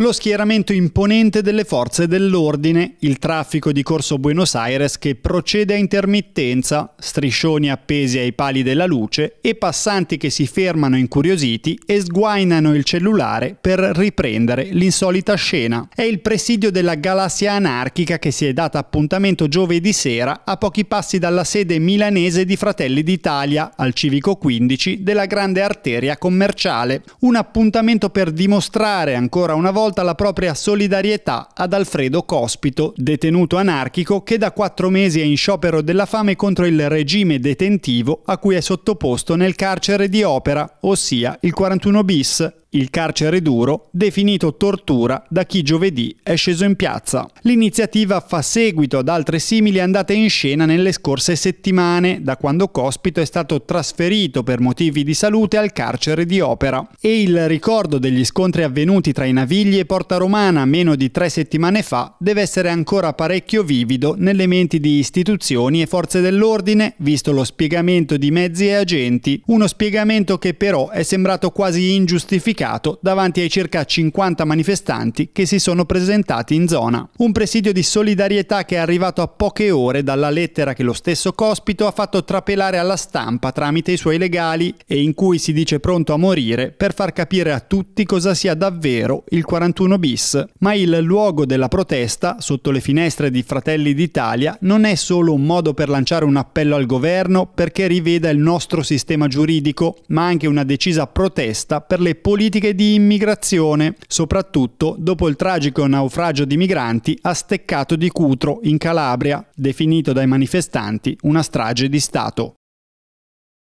lo schieramento imponente delle forze dell'ordine, il traffico di Corso Buenos Aires che procede a intermittenza, striscioni appesi ai pali della luce e passanti che si fermano incuriositi e sguainano il cellulare per riprendere l'insolita scena. È il presidio della galassia anarchica che si è data appuntamento giovedì sera a pochi passi dalla sede milanese di Fratelli d'Italia, al civico 15 della grande arteria commerciale. Un appuntamento per dimostrare ancora una volta volta la propria solidarietà ad Alfredo Cospito, detenuto anarchico che da quattro mesi è in sciopero della fame contro il regime detentivo a cui è sottoposto nel carcere di Opera, ossia il 41 bis il carcere duro, definito tortura da chi giovedì è sceso in piazza. L'iniziativa fa seguito ad altre simili andate in scena nelle scorse settimane, da quando Cospito è stato trasferito per motivi di salute al carcere di Opera. E il ricordo degli scontri avvenuti tra i Navigli e Porta Romana meno di tre settimane fa deve essere ancora parecchio vivido nelle menti di istituzioni e forze dell'ordine, visto lo spiegamento di mezzi e agenti, uno spiegamento che però è sembrato quasi ingiustificato barricato davanti ai circa 50 manifestanti che si sono presentati in zona. Un presidio di solidarietà che è arrivato a poche ore dalla lettera che lo stesso Cospito ha fatto trapelare alla stampa tramite i suoi legali e in cui si dice pronto a morire per far capire a tutti cosa sia davvero il 41 bis. Ma il luogo della protesta, sotto le finestre di Fratelli d'Italia, non è solo un modo per lanciare un appello al governo perché riveda il nostro sistema giuridico, ma anche una decisa protesta per le politiche politiche di immigrazione, soprattutto dopo il tragico naufragio di migranti a Steccato di Cutro, in Calabria, definito dai manifestanti una strage di Stato.